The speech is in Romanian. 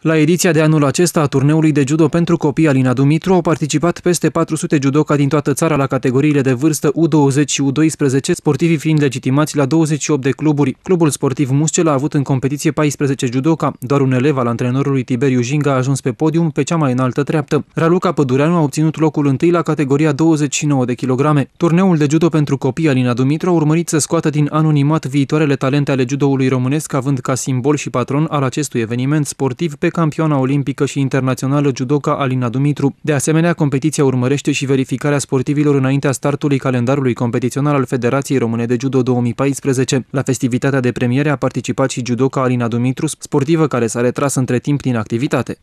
La ediția de anul acesta a turneului de judo pentru copii Alina Dumitru au participat peste 400 judoca din toată țara la categoriile de vârstă U20 și U12, sportivii fiind legitimați la 28 de cluburi. Clubul sportiv Muscel a avut în competiție 14 judoca, doar un elev al antrenorului Tiberiu Jinga a ajuns pe podium pe cea mai înaltă treaptă. Raluca Pădureanu a obținut locul întâi la categoria 29 de kilograme. Turneul de judo pentru copii Alina Dumitru a urmărit să scoată din anonimat viitoarele talente ale judoului românesc, având ca simbol și patron al acestui eveniment sportiv pe pe campioana olimpică și internațională judoca Alina Dumitru. De asemenea, competiția urmărește și verificarea sportivilor înaintea startului calendarului competițional al Federației Române de Judo 2014. La festivitatea de premiere a participat și judoca Alina Dumitru, sportivă care s-a retras între timp din activitate.